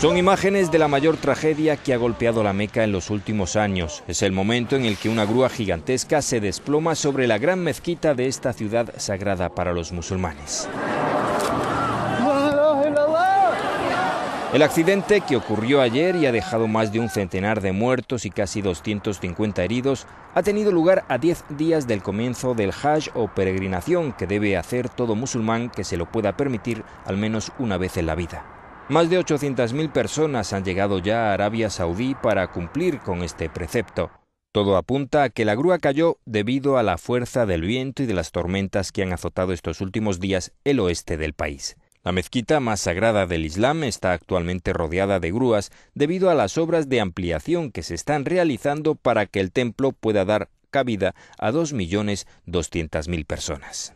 Son imágenes de la mayor tragedia que ha golpeado la Meca en los últimos años. Es el momento en el que una grúa gigantesca se desploma sobre la gran mezquita de esta ciudad sagrada para los musulmanes. El accidente que ocurrió ayer y ha dejado más de un centenar de muertos y casi 250 heridos ha tenido lugar a 10 días del comienzo del Hajj o peregrinación que debe hacer todo musulmán que se lo pueda permitir al menos una vez en la vida. Más de 800.000 personas han llegado ya a Arabia Saudí para cumplir con este precepto. Todo apunta a que la grúa cayó debido a la fuerza del viento y de las tormentas que han azotado estos últimos días el oeste del país. La mezquita más sagrada del Islam está actualmente rodeada de grúas debido a las obras de ampliación que se están realizando para que el templo pueda dar cabida a 2.200.000 personas.